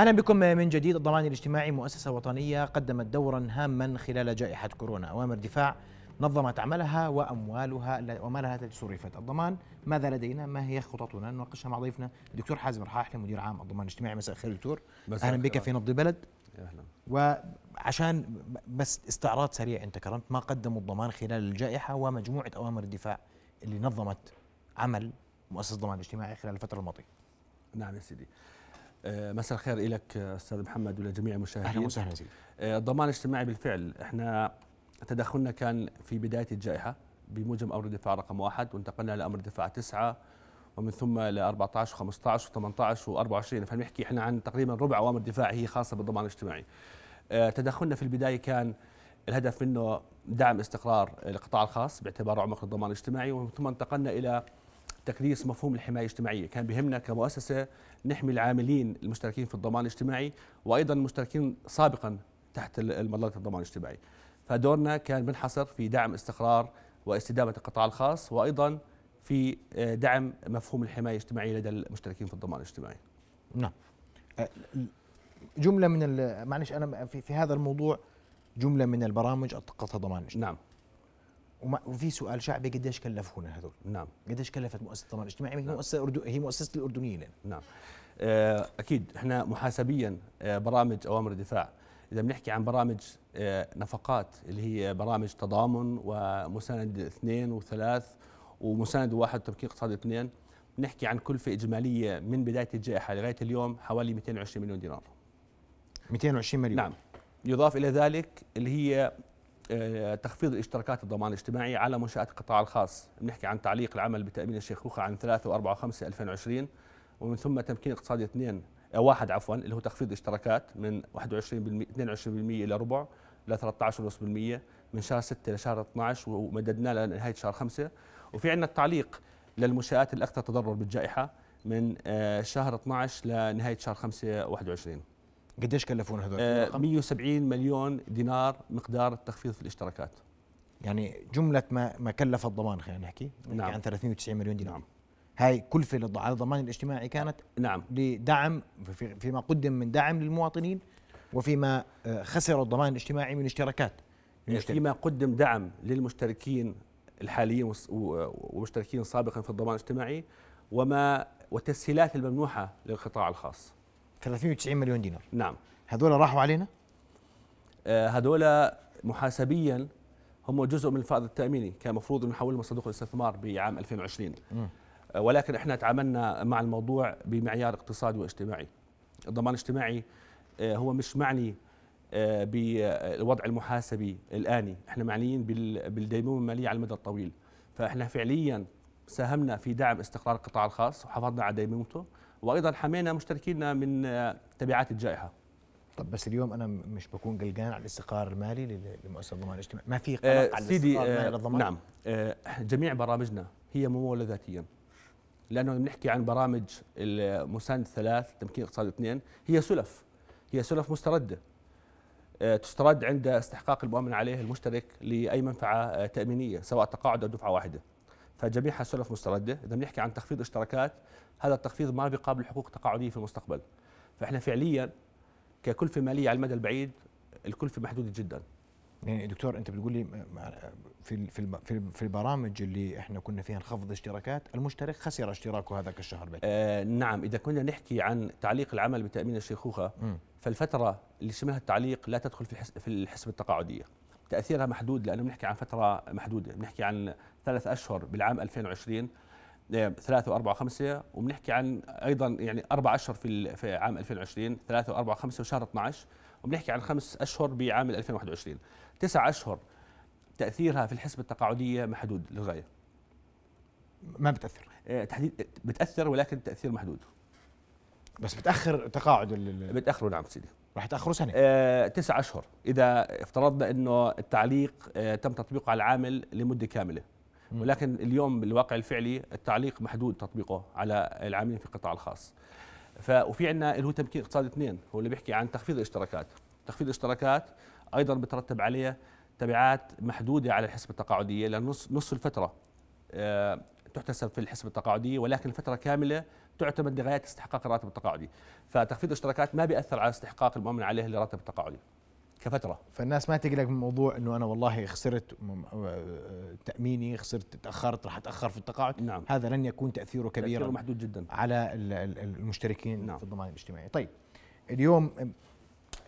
اهلا بكم من جديد الضمان الاجتماعي مؤسسه وطنيه قدمت دورا هاما خلال جائحه كورونا اوامر دفاع نظمت عملها واموالها ومالها التي صرفت، الضمان ماذا لدينا؟ ما هي خططنا؟ نناقشها مع ضيفنا الدكتور حازم رحاح مدير عام الضمان الاجتماعي، مساء الخير دكتور اهلا بك في نبض بلد اهلا وعشان بس استعراض سريع انت كرمت ما قدموا الضمان خلال الجائحه ومجموعه اوامر الدفاع اللي نظمت عمل مؤسسه الضمان الاجتماعي خلال الفتره الماضيه. نعم يا سيدي. آه، مساء الخير لك استاذ محمد ولجميع المشاهدين اهلا وسهلا آه، الضمان الاجتماعي بالفعل احنا تدخلنا كان في بدايه الجائحه بموجب امر الدفاع رقم واحد وانتقلنا لامر الدفاع تسعه ومن ثم ل 14 و15 و18 و24 فنحكي احنا عن تقريبا ربع اوامر دفاع هي خاصه بالضمان الاجتماعي. آه، تدخلنا في البدايه كان الهدف منه دعم استقرار القطاع الخاص باعتباره عمق الضمان الاجتماعي ومن ثم انتقلنا الى تكريس مفهوم الحمايه الاجتماعيه، كان بهمنا كمؤسسه نحمي العاملين المشتركين في الضمان الاجتماعي وايضا المشتركين سابقا تحت مظله الضمان الاجتماعي. فدورنا كان منحصر في دعم استقرار واستدامه القطاع الخاص وايضا في آه، دعم مفهوم الحمايه الاجتماعيه لدى المشتركين في الضمان الاجتماعي. نعم. آه، جمله من معلش انا في, في هذا الموضوع جمله من البرامج التقطها ضمان الاجتماعي. نعم. وفي سؤال شعبي قديش كلفونا هذول نعم قديش كلفت مؤسسه الضمان الاجتماعي هي نعم. مؤسسه أردو... هي مؤسسه الاردنيين يعني. نعم آه، اكيد احنا محاسبيا آه، برامج اوامر الدفاع اذا بنحكي عن برامج آه، نفقات اللي هي برامج تضامن ومساند اثنين وثلاث ومساند واحد تمكين اقتصادي اثنين بنحكي عن كلفه اجماليه من بدايه الجائحه لغايه اليوم حوالي 220 مليون دينار 220 مليون نعم يضاف الى ذلك اللي هي تخفيض الاشتراكات الضمان الاجتماعي على منشآت القطاع الخاص بنحكي عن تعليق العمل بتأمين الشيخوخة عن 3 و4 و5 2020 ومن ثم تمكين اقتصادي 2 آه، واحد عفوا اللي هو تخفيض الاشتراكات من 21 22% الى ربع ل 13.5% من شهر 6 لشهر 12 ومددناه لنهايه شهر 5 وفي عندنا التعليق للمنشآت الاكثر تضرر بالجائحه من آه، شهر 12 لنهايه شهر 5 21 قديش كلفونا هذول؟ 170 آه، مليون دينار مقدار التخفيض في الاشتراكات يعني جملة ما ما كلف الضمان خلينا نحكي يعني نعم عن 390 مليون دينار نعم هاي كلفة على الضمان الاجتماعي كانت نعم لدعم فيما قدم من دعم للمواطنين وفيما آه، خسر الضمان الاجتماعي من اشتراكات آه، فيما قدم دعم للمشتركين الحاليين ومشتركين سابقا في الضمان الاجتماعي وما والتسهيلات الممنوحة للقطاع الخاص 390 مليون دينار نعم هذول راحوا علينا آه، هذول محاسبيا هم جزء من الفائض التاميني كان المفروض نحولهم صندوق الاستثمار بعام 2020 م. آه، ولكن احنا تعاملنا مع الموضوع بمعيار اقتصادي واجتماعي الضمان الاجتماعي آه، هو مش معني بالوضع المحاسبي الآني احنا معنيين بالديمومة المالية على المدى الطويل فاحنا فعليا ساهمنا في دعم استقرار القطاع الخاص وحافظنا على ديمومته وايضا حمينا مشتركينا من تبعات الجائحه طب بس اليوم انا مش بكون قلقان على الاستقرار المالي لمؤسسه الضمان الاجتماعي ما في قلق آه على سيدي الاستقرار المالي آه، للضمان نعم آه جميع برامجنا هي مموله ذاتيا لانه بنحكي عن برامج المساند الثلاث تمكين اقتصاد اثنين هي سلف هي سلف مسترده آه، تسترد عند استحقاق المؤمن عليه المشترك لاي منفعه آه، تامينيه سواء تقاعد او دفعه واحده فجميعها سلف مستردة إذا بنحكي عن تخفيض اشتراكات هذا التخفيض ما بيقابل حقوق تقاعدية في المستقبل فإحنا فعليا ككلفة مالية على المدى البعيد الكلفة محدودة جدا يعني دكتور انت بتقول لي في في في البرامج اللي احنا كنا فيها نخفض اشتراكات المشترك خسر اشتراكه هذاك الشهر آه نعم اذا كنا نحكي عن تعليق العمل بتامين الشيخوخه م. فالفتره اللي شملها التعليق لا تدخل في الحسبه التقاعديه تاثيرها محدود لانه بنحكي عن فتره محدوده بنحكي عن ثلاث أشهر بالعام 2020 آه، ثلاثة وأربعة وخمسة وبنحكي عن أيضا يعني أربع أشهر في, في عام 2020 ثلاثة وأربعة وخمسة وشهر 12 وبنحكي عن خمس أشهر بعام 2021 تسع أشهر تأثيرها في الحسبة التقاعدية محدود للغاية ما بتأثر آه، تحديد بتأثر ولكن تأثير محدود بس بتأخر تقاعد ال... بتأخره نعم سيدي رح تاخره سنه آه، تسع اشهر اذا افترضنا انه التعليق آه، تم تطبيقه على العامل لمده كامله ولكن اليوم بالواقع الفعلي التعليق محدود تطبيقه على العاملين في القطاع الخاص ف وفي عندنا اللي هو تمكين اقتصادي اثنين هو اللي بيحكي عن تخفيض الاشتراكات تخفيض الاشتراكات ايضا بترتب عليه تبعات محدوده على الحسبه التقاعديه لنص نص الفتره آه، تحتسب في الحسبة التقاعدية ولكن الفترة كاملة تعتمد لغاية استحقاق الراتب التقاعدي فتخفيض الاشتراكات ما بيأثر على استحقاق المؤمن عليه للراتب التقاعدي كفتره فالناس ما تقلق من موضوع انه انا والله خسرت آه، تاميني خسرت تاخرت راح اتاخر في التقاعد نعم. هذا لن يكون تاثيره كبيرا تأثيره محدود جدا على المشتركين نعم. في الضمان الاجتماعي طيب اليوم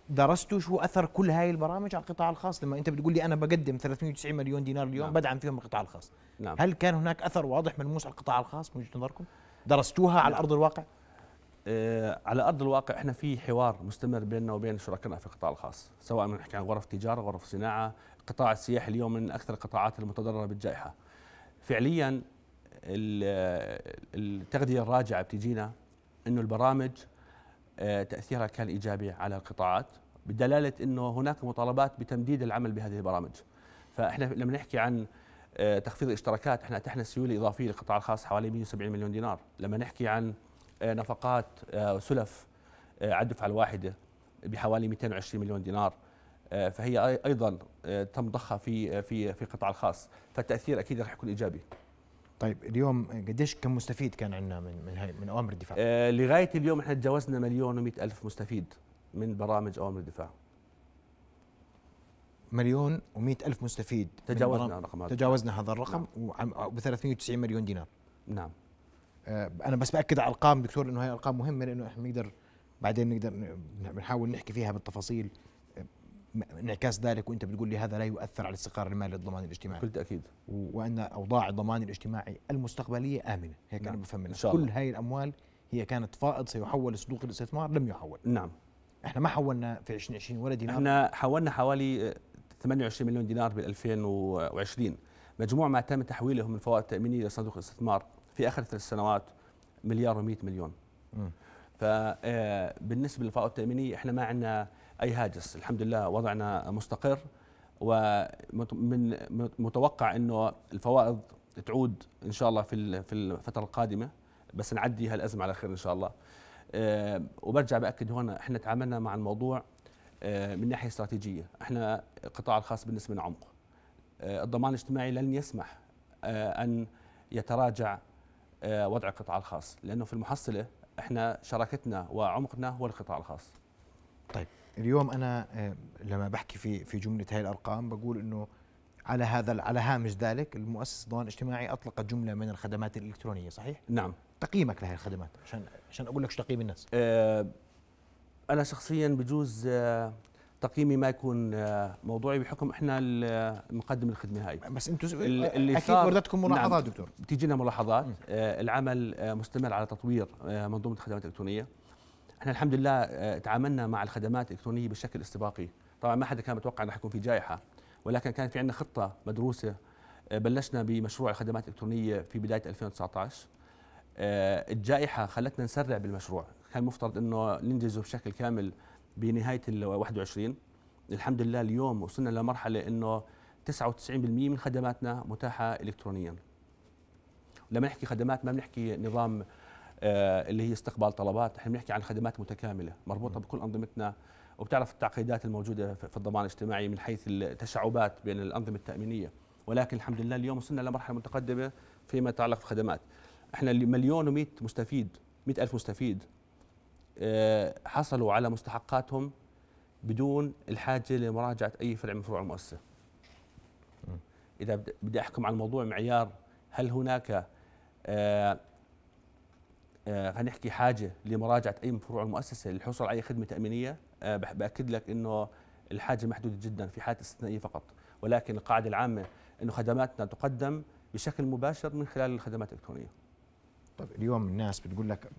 درستوا شو اثر كل هاي البرامج على القطاع الخاص لما انت بتقول لي انا بقدم 390 مليون دينار اليوم نعم. بدعم فيهم القطاع الخاص نعم. هل كان هناك اثر واضح ملموس على القطاع الخاص من وجهه نظركم درستوها نعم. على ارض الواقع آه، على ارض الواقع احنا في حوار مستمر بيننا وبين شركائنا في القطاع الخاص سواء بنحكي عن غرف تجاره غرف صناعه القطاع السياحي اليوم من اكثر القطاعات المتضرره بالجائحه فعليا آه، التغذيه الراجعه بتجينا انه البرامج آه، تاثيرها كان ايجابي على القطاعات بدلاله انه هناك مطالبات بتمديد العمل بهذه البرامج فاحنا لما نحكي عن تخفيض الاشتراكات احنا اتحنا سيوله اضافيه للقطاع الخاص حوالي 170 مليون دينار لما نحكي عن آه، نفقات آه، سلف آه، على الدفعه الواحده بحوالي 220 مليون دينار فهي ايضا تم ضخها في في في القطاع الخاص فالتاثير اكيد راح يكون ايجابي طيب اليوم قديش كم مستفيد كان عندنا من من هاي من اوامر الدفاع؟ لغايه اليوم احنا تجاوزنا مليون و100 الف مستفيد من برامج اوامر الدفاع. مليون و100 الف مستفيد تجاوزنا الرقم هذا تجاوزنا هذا الرقم نعم. وب 390 مليون دينار. نعم آه، انا بس باكد على الارقام دكتور انه هي ارقام مهمه لانه احنا بنقدر بعدين نقدر بنحاول نحكي فيها بالتفاصيل آه، انعكاس ذلك وانت بتقول لي هذا لا يؤثر على الاستقرار المالي للضمان الاجتماعي بكل تاكيد وان اوضاع الضمان الاجتماعي المستقبليه امنه هيك نعم. انا بفهم إن شاء الله. كل هاي الاموال هي كانت فائض سيحول لصندوق الاستثمار لم يحول نعم احنا ما حولنا في 2020 ولا دينار احنا حولنا حوالي 28 آه، مليون دينار بال 2020 مجموع ما تم تحويله من فوائد تامينيه لصندوق الاستثمار في اخر ثلاث سنوات مليار و100 مليون فبالنسبه آه، للفائض التامينيه احنا ما عندنا اي هاجس الحمد لله وضعنا مستقر ومن متوقع انه الفوائض تعود ان شاء الله في في الفتره القادمه بس نعدي هالازمه على خير ان شاء الله آه، وبرجع باكد هون احنا تعاملنا مع الموضوع آه، من ناحيه استراتيجيه احنا القطاع الخاص بالنسبه لنا عمق الضمان الاجتماعي لن يسمح ان يتراجع آه، وضع القطاع الخاص لانه في المحصله احنا شراكتنا وعمقنا هو القطاع الخاص طيب اليوم انا آه، لما بحكي في في جمله هاي الارقام بقول انه على هذا على هامش ذلك المؤسسه الضمان الاجتماعي اطلقت جمله من الخدمات الالكترونيه صحيح نعم تقييمك لهي الخدمات عشان عشان اقول لك شو تقييم الناس أه انا شخصيا بجوز آه، تقييمي ما يكون آه، موضوعي بحكم احنا آه، مقدم الخدمه هاي بس انتم آه، اكيد وردتكم نعم، ملاحظات نعم دكتور بتيجينا ملاحظات العمل مستمر على تطوير منظومه الخدمات الالكترونيه احنا الحمد لله تعاملنا مع الخدمات الالكترونيه بشكل استباقي طبعا ما حدا كان متوقع انه حيكون في جائحه ولكن كان في عندنا خطه مدروسه بلشنا بمشروع الخدمات الالكترونيه في بدايه 2019 الجائحه خلتنا نسرع بالمشروع كان مفترض انه ننجزه بشكل كامل بنهايه ال 21 الحمد لله اليوم وصلنا لمرحله انه 99% من خدماتنا متاحه الكترونيا لما نحكي خدمات ما بنحكي نظام آه، اللي هي استقبال طلبات احنا بنحكي عن خدمات متكامله مربوطه بكل انظمتنا وبتعرف التعقيدات الموجوده في الضمان الاجتماعي من حيث التشعبات بين الانظمه التامينيه ولكن الحمد لله اليوم وصلنا لمرحله متقدمه فيما يتعلق في خدمات احنا مليون و100 مستفيد 100 ألف مستفيد حصلوا على مستحقاتهم بدون الحاجه لمراجعه اي فرع من فروع المؤسسه. اذا بدي احكم على الموضوع معيار هل هناك آه، آه، خلينا نحكي حاجه لمراجعه اي من فروع المؤسسه للحصول على اي خدمه تامينيه آه، باكد لك انه الحاجه محدوده جدا في حالة استثنائيه فقط ولكن القاعده العامه انه خدماتنا تقدم بشكل مباشر من خلال الخدمات الالكترونيه. طيب اليوم الناس بتقول لك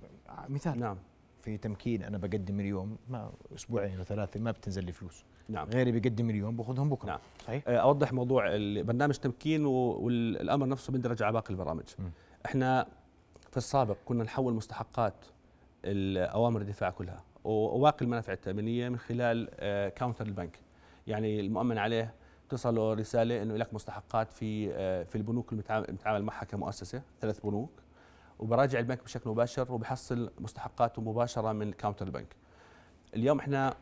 مثال نعم في تمكين انا بقدم اليوم ما اسبوعين او ثلاثه ما بتنزل لي فلوس نعم غيري بيقدم اليوم باخذهم بكره نعم. صحيح أه، اوضح موضوع برنامج تمكين والامر نفسه بندرج على باقي البرامج م. احنا في السابق كنا نحول مستحقات الاوامر الدفاع كلها وواقي المنافع التامينيه من خلال كاونتر أه، البنك يعني المؤمن عليه تصله رساله انه لك مستحقات في أه، في البنوك المتعامل معها كمؤسسه ثلاث بنوك وبراجع البنك بشكل مباشر وبحصل مستحقاته مباشره من كاونتر البنك اليوم احنا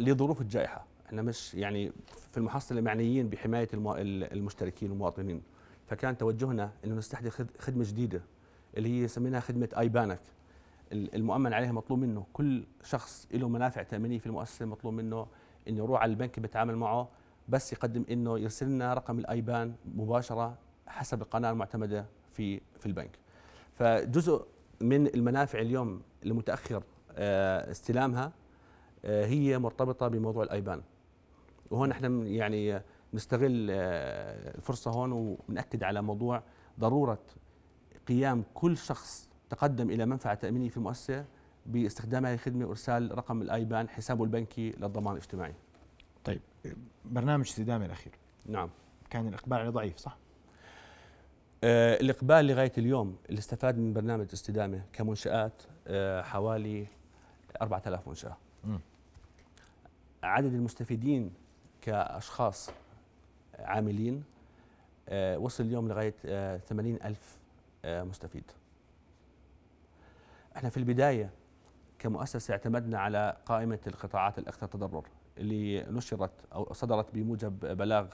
لظروف الجائحه احنا مش يعني في المحصله معنيين بحمايه المشتركين والمواطنين فكان توجهنا انه نستحدث خدمه جديده اللي هي سميناها خدمه ايبانك المؤمن عليها مطلوب منه كل شخص له منافع تامينيه في المؤسسه مطلوب منه انه يروح على البنك بيتعامل معه بس يقدم انه يرسل لنا رقم الايبان مباشره حسب القناه المعتمده في في البنك فجزء من المنافع اليوم المتاخر آه، استلامها آه، هي مرتبطه بموضوع الايبان وهون احنا يعني نستغل آه، الفرصه هون وناكد على موضوع ضروره قيام كل شخص تقدم الى منفعه تامينيه في المؤسسه باستخدام هذه الخدمه وارسال رقم الايبان حسابه البنكي للضمان الاجتماعي. طيب برنامج استدامه الاخير نعم كان الاقبال عليه ضعيف صح؟ آه، الإقبال لغاية اليوم اللي استفاد من برنامج استدامة كمنشآت آه، حوالي 4000 منشأة م. عدد المستفيدين كأشخاص عاملين آه، وصل اليوم لغاية 80 ألف مستفيد احنا في البداية كمؤسسة اعتمدنا على قائمة القطاعات الأكثر تضرر اللي نشرت أو صدرت بموجب بلاغ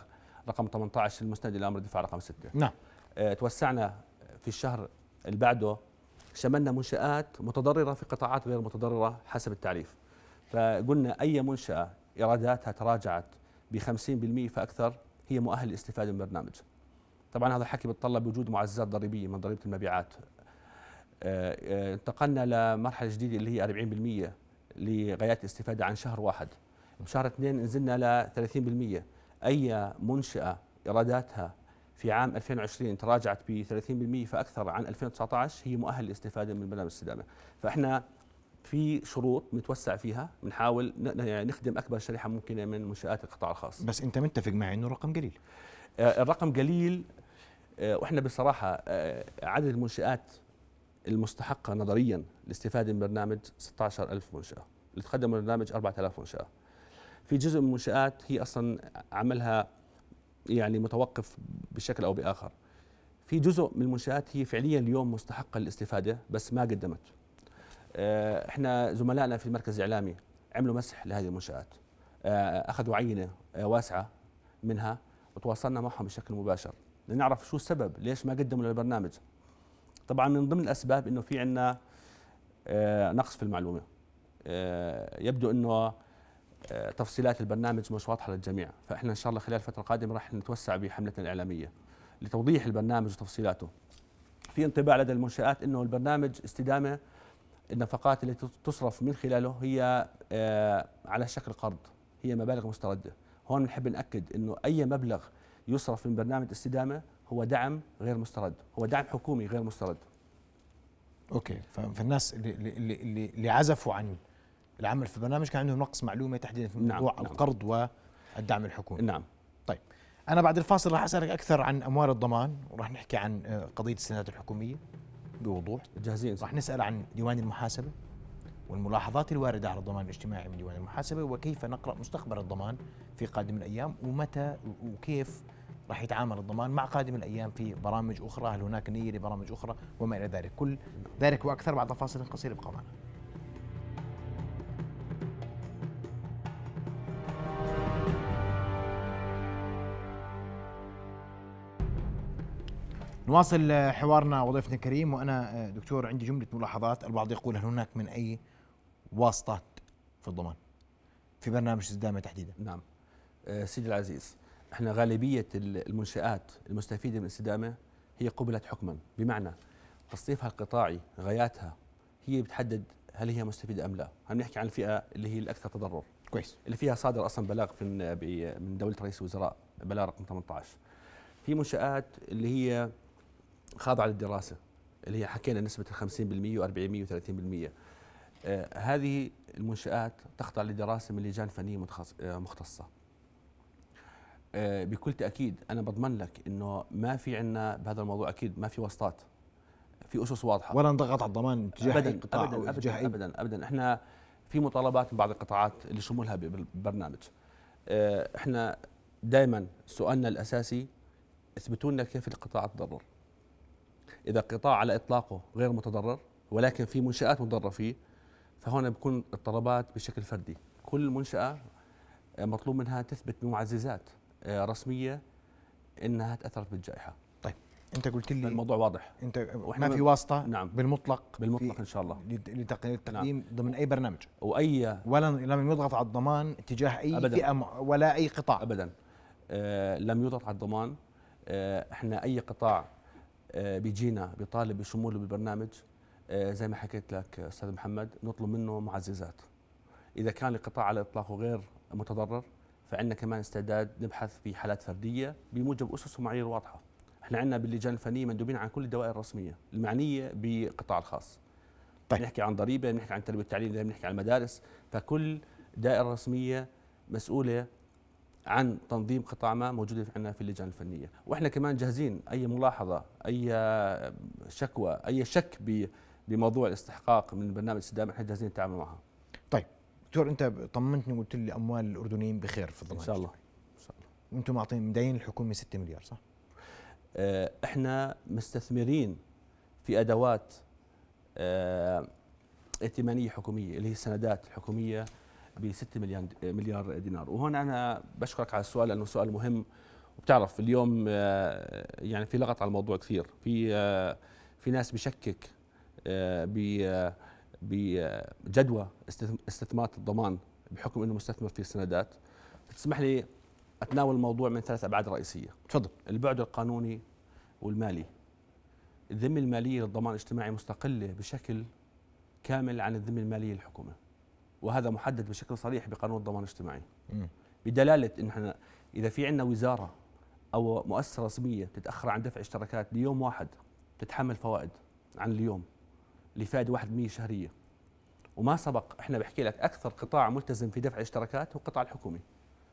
رقم 18 المستند إلى أمر الدفاع رقم 6 نعم آه، توسعنا في الشهر اللي بعده شملنا منشآت متضررة في قطاعات غير متضررة حسب التعريف فقلنا أي منشأة إيراداتها تراجعت ب 50% فأكثر هي مؤهل للاستفادة من البرنامج طبعا هذا الحكي بيتطلب وجود معززات ضريبية من ضريبة المبيعات آه، آه، انتقلنا لمرحلة جديدة اللي هي 40% لغايات الاستفادة عن شهر واحد بشهر اثنين نزلنا ل 30% أي منشأة إيراداتها في عام 2020 تراجعت ب 30% فاكثر عن 2019 هي مؤهله للاستفاده من برنامج الاستدامه، فاحنا في شروط متوسع فيها بنحاول يعني نخدم اكبر شريحه ممكنه من منشات القطاع الخاص بس انت متفق معي انه رقم قليل آه، الرقم قليل آه، واحنا بصراحه آه، عدد المنشات المستحقه نظريا للاستفاده من برنامج 16000 منشاه اللي تقدموا البرنامج 4000 منشاه في جزء من المنشات هي اصلا عملها يعني متوقف بشكل او باخر في جزء من المنشات هي فعليا اليوم مستحقه للاستفاده بس ما قدمت آه، احنا زملائنا في المركز الاعلامي عملوا مسح لهذه المنشات آه، اخذوا عينه آه، واسعه منها وتواصلنا معهم بشكل مباشر لنعرف شو السبب ليش ما قدموا للبرنامج طبعا من ضمن الاسباب انه في عندنا نقص في المعلومه يبدو انه تفصيلات البرنامج مش واضحه للجميع فاحنا ان شاء الله خلال الفتره القادمه راح نتوسع بحملتنا الاعلاميه لتوضيح البرنامج وتفصيلاته في انطباع لدى المنشات انه البرنامج استدامه النفقات التي تصرف من خلاله هي آه، على شكل قرض هي مبالغ مسترده هون بنحب ناكد انه اي مبلغ يصرف من برنامج استدامه هو دعم غير مسترد هو دعم حكومي غير مسترد اوكي فالناس اللي, اللي, اللي عزفوا عن العمل في البرنامج كان عندهم نقص معلومه تحديدا في موضوع نعم. نعم. القرض نعم. والدعم الحكومي نعم طيب انا بعد الفاصل راح اسالك اكثر عن اموال الضمان وراح نحكي عن آه، قضيه السندات الحكوميه بوضوح جاهزين راح نسال عن ديوان المحاسبه والملاحظات الوارده على الضمان الاجتماعي من ديوان المحاسبه وكيف نقرا مستقبل الضمان في قادم الايام ومتى وكيف راح يتعامل الضمان مع قادم الايام في برامج اخرى هل هناك نيه لبرامج اخرى وما الى ذلك كل ذلك واكثر بعد فاصل قصير ابقوا معنا نواصل حوارنا وضيفنا الكريم وانا آه، دكتور عندي جمله ملاحظات البعض يقول هل هناك من اي واسطات في الضمان في برنامج الزدامه تحديدا نعم آه، سيدي العزيز احنا غالبيه المنشات المستفيده من الاستدامه هي قبلت حكما بمعنى تصنيفها القطاعي غاياتها هي بتحدد هل هي مستفيده ام لا عم نحكي عن الفئه اللي هي الاكثر تضرر كويس اللي فيها صادر اصلا بلاغ في من دوله رئيس الوزراء بلاغ رقم 18 في منشات اللي هي خاضعه للدراسه اللي هي حكينا نسبه 50% و40% و30% آه هذه المنشآت تخضع لدراسة من لجان فنية آه، مختصة آه بكل تأكيد أنا بضمن لك أنه ما في عندنا بهذا الموضوع أكيد ما في واسطات في أسس واضحة ولا نضغط على الضمان تجاه أبدا قطاع أبدا أبدا, أبدا أبدا إحنا في مطالبات من بعض القطاعات اللي شمولها بالبرنامج آه إحنا دائما سؤالنا الأساسي اثبتوا لنا كيف القطاع تضرر اذا قطاع على اطلاقه غير متضرر ولكن في منشات متضرره فيه فهون بكون الطلبات بشكل فردي كل منشاه آه، مطلوب منها تثبت بمعززات آه، رسميه انها تاثرت بالجائحه طيب انت قلت لي الموضوع واضح انت ما في واسطه نعم بالمطلق بالمطلق ان شاء الله نعم. للتقديم نعم. ضمن اي برنامج واي ولا لم يضغط على الضمان اتجاه اي أبداً. فئه ولا اي قطاع ابدا آه لم يضغط على الضمان آه احنا اي قطاع آه، بيجينا بيطالب بشموله بالبرنامج آه، زي ما حكيت لك استاذ محمد نطلب منه معززات اذا كان القطاع على اطلاقه غير متضرر فعندنا كمان استعداد نبحث في حالات فرديه بموجب اسس ومعايير واضحه احنا عندنا باللجان الفنيه مندوبين عن كل الدوائر الرسميه المعنيه بالقطاع الخاص طيب. بنحكي عن ضريبه بنحكي عن تربيه التعليم بنحكي عن المدارس فكل دائره رسميه مسؤوله عن تنظيم قطاع ما موجوده عندنا في اللجان الفنيه واحنا كمان جاهزين اي ملاحظه اي آه، شكوى اي شك بموضوع الاستحقاق من برنامج استدامه احنا جاهزين نتعامل معها طيب دكتور انت طمنتني وقلت لي اموال الاردنيين بخير في الضمان ان شاء الله ان شاء الله وانتم معطين مدين الحكومه 6 مليار صح آه، احنا مستثمرين في ادوات آه، ائتمانيه حكوميه اللي هي السندات الحكوميه ب 6 مليار مليار دينار وهون انا بشكرك على السؤال لانه سؤال مهم وبتعرف اليوم آه، يعني في لغط على الموضوع كثير في آه، في ناس بشكك آه، ب بجدوى استثمارات الضمان بحكم انه مستثمر في السندات تسمح لي اتناول الموضوع من ثلاث ابعاد رئيسيه تفضل البعد القانوني والمالي الذمه الماليه للضمان الاجتماعي مستقله بشكل كامل عن الذمه الماليه للحكومه وهذا محدد بشكل صريح بقانون الضمان الاجتماعي بدلاله ان احنا اذا في عندنا وزاره او مؤسسه رسميه تتاخر عن دفع اشتراكات ليوم واحد تتحمل فوائد عن اليوم لفائده 1% شهريه وما سبق احنا بحكي لك اكثر قطاع ملتزم في دفع الاشتراكات هو القطاع الحكومي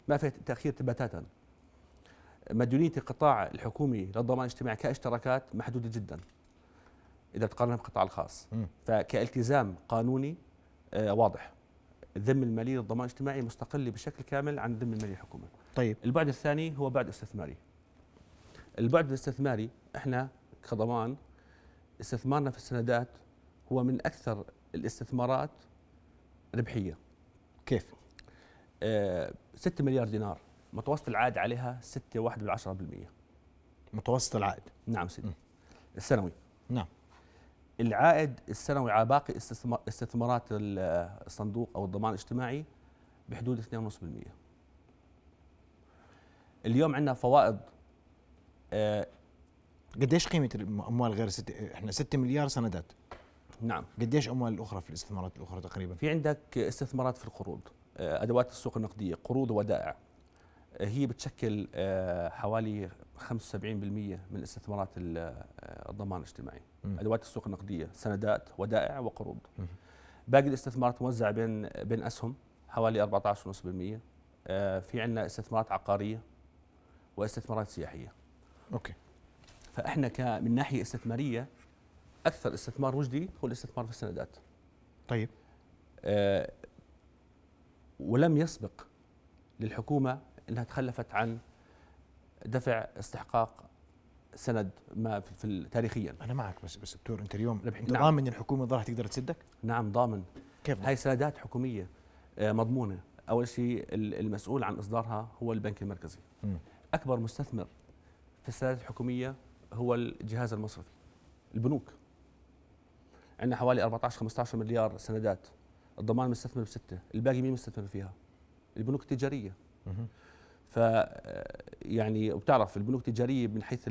ما في تاخير بتاتا مديونيه القطاع الحكومي للضمان الاجتماعي كاشتراكات محدوده جدا اذا تقارنها بالقطاع الخاص فكالتزام قانوني آه، واضح الذم المالي للضمان الاجتماعي مستقل بشكل كامل عن الذم المالي الحكومي طيب البعد الثاني هو بعد استثماري البعد الاستثماري احنا كضمان استثمارنا في السندات هو من اكثر الاستثمارات ربحيه كيف؟ آه 6 مليار دينار متوسط العائد عليها 6.1 متوسط العائد نعم سيدي السنوي نعم العائد السنوي على باقي استثمارات الصندوق او الضمان الاجتماعي بحدود 2.5% اليوم عندنا فوائد آه، قديش قيمه الاموال غير ست احنا 6 مليار سندات نعم قديش اموال الاخرى في الاستثمارات الاخرى تقريبا في عندك استثمارات في القروض آه، ادوات السوق النقديه قروض ودائع هي بتشكل آه، حوالي 75% من استثمارات آه، الضمان الاجتماعي ادوات السوق النقديه سندات ودائع وقروض باقي الاستثمارات موزعه بين بين اسهم حوالي 14.5% آه، في عندنا استثمارات عقاريه واستثمارات سياحيه اوكي فاحنا من ناحيه استثماريه اكثر استثمار وجدي هو الاستثمار في السندات طيب أه ولم يسبق للحكومه انها تخلفت عن دفع استحقاق سند ما في تاريخيا انا معك بس بس دكتور انت اليوم انت نعم. ضامن ان الحكومه راح تقدر تسدك؟ نعم ضامن كيف هاي سندات حكوميه آه، مضمونه اول شيء المسؤول عن اصدارها هو البنك المركزي م. اكبر مستثمر في السندات الحكوميه هو الجهاز المصرفي البنوك عندنا حوالي 14 15 مليار سندات الضمان مستثمر بسته الباقي مين مستثمر فيها البنوك التجاريه م. ف آه، يعني بتعرف البنوك التجاريه من حيث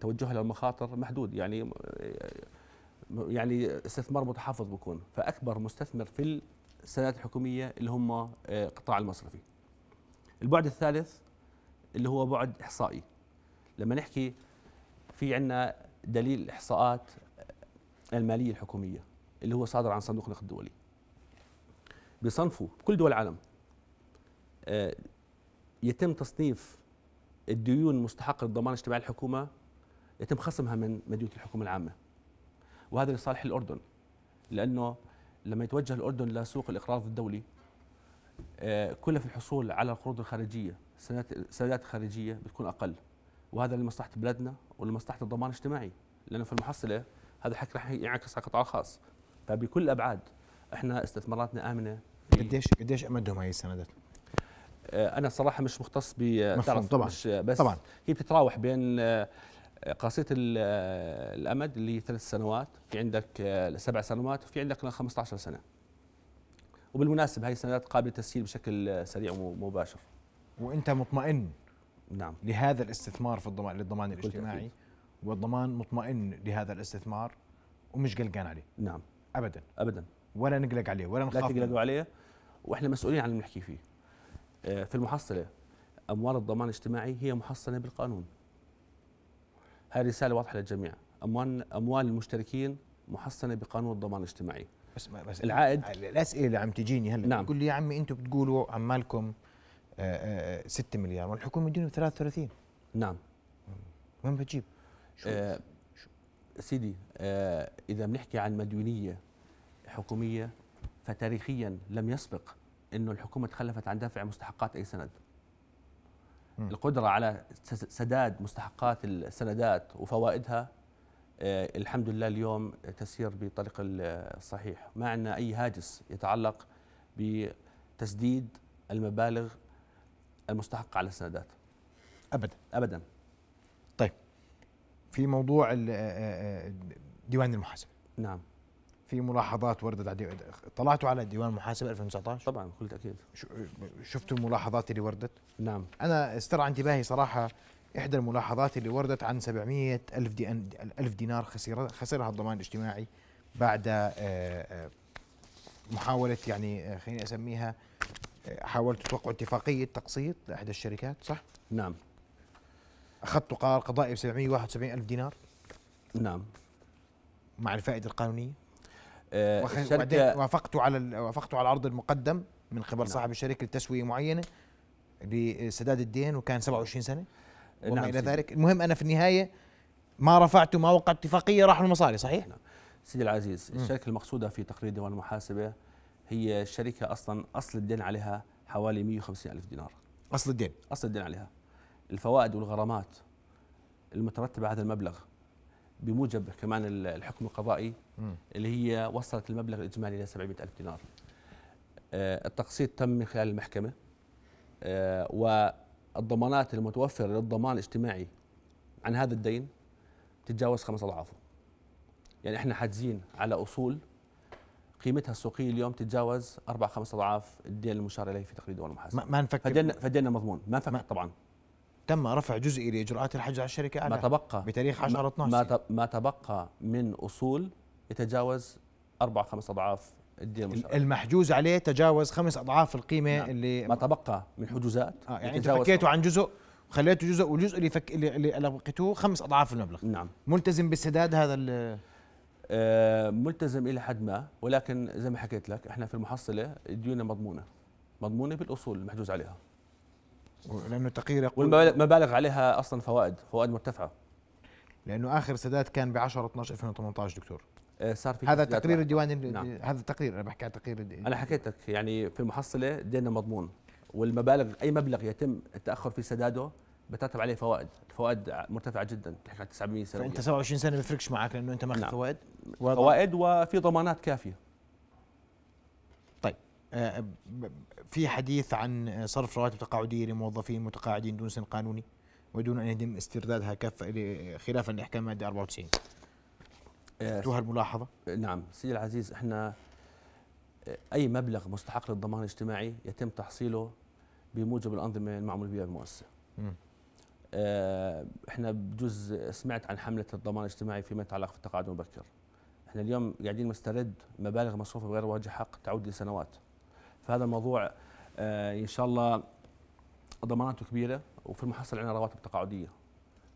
توجهها للمخاطر محدود يعني آه، يعني استثمار متحفظ بكون فاكبر مستثمر في السندات الحكوميه اللي هم آه، القطاع المصرفي البعد الثالث اللي هو بعد احصائي لما نحكي في عندنا دليل الاحصاءات الماليه الحكوميه اللي هو صادر عن صندوق النقد الدولي بصنفوا كل دول العالم يتم تصنيف الديون مستحقة للضمان الاجتماعي الحكومة يتم خصمها من مديونة الحكومة العامة وهذا لصالح الأردن لأنه لما يتوجه الأردن لسوق الإقراض الدولي آه، كلف الحصول على القروض الخارجية السندات الخارجية بتكون أقل وهذا لمصلحة بلادنا ولمصلحة الضمان الاجتماعي لأنه في المحصلة هذا الحكي رح ينعكس على القطاع الخاص فبكل الأبعاد احنا استثماراتنا آمنة قديش قديش أمدهم هاي السندات؟ آه، انا صراحه مش مختص ب آه، طبعا مش آه، بس طبعا هي بتتراوح بين قاسيه الامد اللي هي ثلاث سنوات في عندك سبع سنوات وفي عندك 15 سنه وبالمناسبه هاي السنوات قابله للتسجيل بشكل سريع ومباشر وانت مطمئن نعم لهذا الاستثمار في الضمان للضمان الاجتماعي والضمان مطمئن لهذا الاستثمار ومش قلقان عليه نعم ابدا ابدا ولا نقلق عليه ولا نخاف لا تقلقوا عليه واحنا مسؤولين عن اللي بنحكي فيه آه، في المحصلة أموال الضمان الاجتماعي هي محصنة بالقانون هذه رسالة واضحة للجميع أموال أموال المشتركين محصنة بقانون الضمان الاجتماعي بس بس العائد الأسئلة اللي عم تجيني هلا نعم. بقول لي يا عمي أنتم بتقولوا عمالكم 6 آه، آه، مليار والحكومة مدينة 33 نعم وين بتجيب؟ شو آه سيدي آه إذا بنحكي عن مديونية حكومية فتاريخيا لم يسبق انه الحكومه تخلفت عن دفع مستحقات اي سند القدره على سداد مستحقات السندات وفوائدها آه، الحمد لله اليوم تسير بطريق الصحيح ما عندنا أي هاجس يتعلق بتسديد المبالغ المستحقة على السندات أبدا أبدا طيب في موضوع آه، آه، ديوان المحاسبة نعم في ملاحظات وردت على طلعتوا على ديوان المحاسبه 2019 طبعا بكل تاكيد شفتوا الملاحظات اللي وردت نعم انا استرعى انتباهي صراحه احدى الملاحظات اللي وردت عن 700 الف دي الف دينار خسر خسرها الضمان الاجتماعي بعد آه، آه، محاوله يعني آه، خليني اسميها حاولت توقع اتفاقيه تقسيط لاحدى الشركات صح نعم اخذت قرار قضائي ب 771 الف دينار نعم مع الفائده القانونيه آه، الشركه وافقتوا على وافقتوا على العرض المقدم من قبل نعم. صاحب الشركه لتسويه معينه لسداد الدين وكان 27 سنه آه، وما نعم الى ذلك المهم انا في النهايه ما رفعت ما وقعت اتفاقيه راحوا المصاري صحيح نعم. سيدي العزيز م. الشركه المقصوده في تقرير ديوان المحاسبه هي شركه اصلا اصل الدين عليها حوالي 150 الف دينار اصل الدين اصل الدين عليها الفوائد والغرامات المترتبه على هذا المبلغ بموجب كمان الحكم القضائي اللي هي وصلت المبلغ الاجمالي ل 700 الف دينار آه، التقسيط تم من خلال المحكمه آه، والضمانات المتوفره للضمان الاجتماعي عن هذا الدين تتجاوز خمس اضعافه يعني احنا حاجزين على اصول قيمتها السوقيه اليوم تتجاوز اربع خمس اضعاف الدين المشار اليه في تقرير دول المحاسبه ما نفكر فديننا مضمون ما نفكر طبعا تم رفع جزئي لإجراءات الحجز على الشركة ما تبقى بتاريخ 10 12 ما تبقى من أصول يتجاوز أربع خمس أضعاف الدين المشترك المحجوز عليه تجاوز خمس أضعاف القيمة نعم. اللي ما تبقى من حجوزات آه يعني أنت فكيته عن جزء وخليته جزء والجزء اللي فك اللي لقيتوه خمس أضعاف المبلغ نعم ملتزم بالسداد هذا ال آه ملتزم إلى حد ما ولكن زي ما حكيت لك احنا في المحصلة ديوننا مضمونة مضمونة بالأصول المحجوز عليها لانه تقرير يقول والمبالغ عليها اصلا فوائد فوائد مرتفعه لانه اخر سداد كان ب 10 12 2018 دكتور آه، صار في هذا تقرير الديوان نعم. هذا التقرير انا بحكي عن تقرير الديوان. انا حكيت لك يعني في المحصله ديننا مضمون والمبالغ اي مبلغ يتم التاخر في سداده بترتب عليه فوائد، الفوائد مرتفعه جدا بتحكي عن 900 سنه فانت 27 سنه بيفرقش معك لانه انت ماخذ نعم. فوائد فوائد وفي ضمانات كافيه في حديث عن صرف رواتب تقاعدية لموظفين متقاعدين دون سن قانوني ودون أن يتم استردادها كافة خلافا لإحكام مادة 94 توها آه، الملاحظة نعم سيدي العزيز احنا آه، أي مبلغ مستحق للضمان الاجتماعي يتم تحصيله بموجب الأنظمة المعمول بها بالمؤسسة آه، احنا بجوز سمعت عن حملة الضمان الاجتماعي فيما يتعلق في التقاعد المبكر احنا اليوم قاعدين نسترد مبالغ مصروفة بغير واجب حق تعود لسنوات فهذا الموضوع آه، ان شاء الله ضماناته كبيره وفي المحصل عندنا رواتب تقاعديه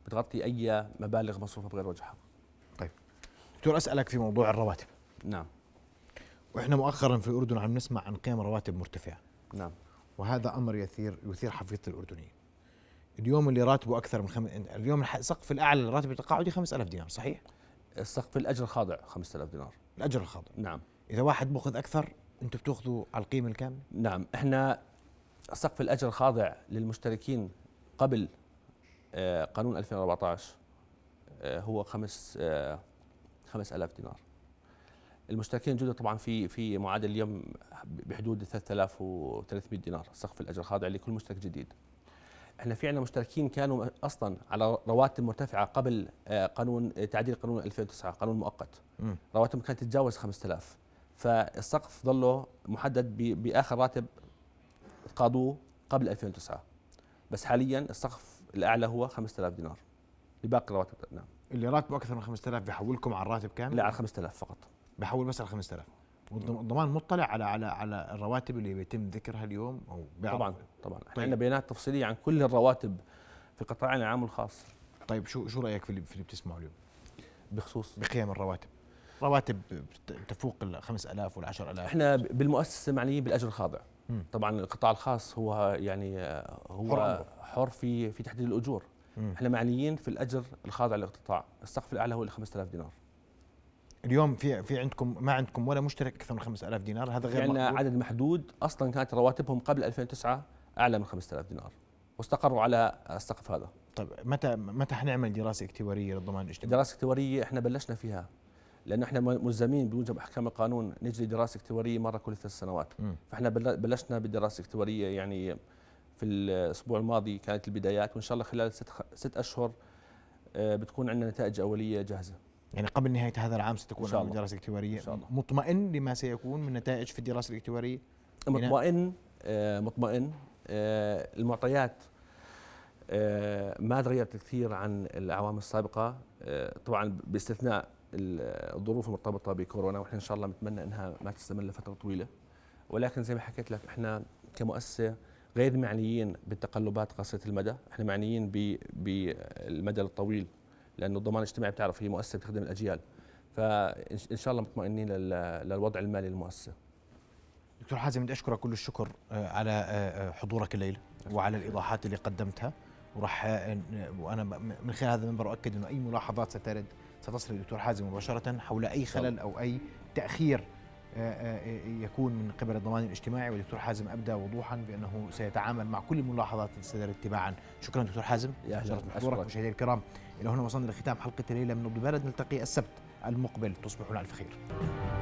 بتغطي اي مبالغ مصروفه بغير وجهها. طيب دكتور اسالك في موضوع الرواتب. نعم. واحنا مؤخرا في الاردن عم نسمع عن قيم رواتب مرتفعه. نعم. وهذا امر يثير يثير حفيظه الاردنيين. اليوم اللي راتبه اكثر من خم... اليوم السقف الاعلى للراتب التقاعدي 5000 دينار صحيح؟ السقف الاجر الخاضع 5000 دينار. الاجر الخاضع. نعم. اذا واحد باخذ اكثر انتم بتاخذوا على القيمه الكامله؟ نعم احنا سقف الاجر خاضع للمشتركين قبل آه، قانون 2014 آه، هو خمس 5000 آه، دينار المشتركين الجدد طبعا في في معادل اليوم بحدود 3300 دينار سقف الاجر خاضع لكل مشترك جديد احنا في عندنا مشتركين كانوا اصلا على رواتب مرتفعه قبل قانون تعديل قانون 2009 قانون مؤقت رواتبهم كانت تتجاوز 5000 فالسقف ظله محدد باخر راتب قاضوه قبل 2009 بس حاليا السقف الاعلى هو 5000 دينار لباقي الرواتب نعم اللي راتبه اكثر من 5000 بيحولكم على الراتب كامل؟ لا على 5000 فقط بحول بس على 5000 والضمان مطلع على على على الرواتب اللي بيتم ذكرها اليوم او بعض طبعا طبعا احنا طيب. عندنا بيانات تفصيليه عن كل الرواتب في قطاعنا العام والخاص طيب شو شو رايك في اللي بتسمعه اليوم؟ بخصوص بقيم الرواتب رواتب تفوق ال 5000 وال 10000 احنا بالمؤسسه معنيين بالاجر الخاضع مم. طبعا القطاع الخاص هو يعني آه، هو حر, حر في في تحديد الاجور مم. احنا معنيين في الاجر الخاضع للقطاع السقف الاعلى هو ال 5000 دينار اليوم في في عندكم ما عندكم ولا مشترك اكثر من 5000 دينار هذا غير عندنا يعني عدد محدود اصلا كانت رواتبهم قبل 2009 اعلى من 5000 دينار واستقروا على السقف هذا طيب متى متى حنعمل دراسه اكتواريه للضمان الاجتماعي دراسه اكتواريه احنا بلشنا فيها لانه احنا ملزمين بموجب احكام القانون نجري دراسه اكتواريه مره كل ثلاث سنوات م. فاحنا بلشنا بدراسه اكتواريه يعني في الاسبوع الماضي كانت البدايات وان شاء الله خلال ست, خ... ست اشهر آه، بتكون عندنا نتائج اوليه جاهزه يعني قبل نهايه هذا العام ستكون عندنا دراسه اكتواريه مطمئن لما سيكون من نتائج في الدراسه الاكتواريه مطمئن آه، مطمئن آه، المعطيات آه، ما تغيرت كثير عن الاعوام السابقه آه، طبعا باستثناء الظروف المرتبطه بكورونا واحنا ان شاء الله بنتمنى انها ما تستمر لفتره طويله ولكن زي ما حكيت لك احنا كمؤسسه غير معنيين بالتقلبات قصيره المدى، احنا معنيين بالمدى الطويل لانه الضمان الاجتماعي بتعرف هي مؤسسه بتخدم الاجيال. فان شاء الله مطمئنين للوضع المالي للمؤسسه. دكتور حازم بدي اشكرك كل الشكر آه، على حضورك الليله وعلى الايضاحات اللي قدمتها. وراح وانا من خلال هذا المنبر اؤكد انه اي ملاحظات سترد ستصل للدكتور حازم مباشره حول اي خلل او اي تاخير يكون من قبل الضمان الاجتماعي والدكتور حازم ابدى وضوحا بانه سيتعامل مع كل الملاحظات التي سترد شكرا دكتور حازم شرف حضورك مشاهدينا الكرام الى هنا وصلنا لختام حلقه الليله من نبض بلد نلتقي السبت المقبل تصبحون على الف خير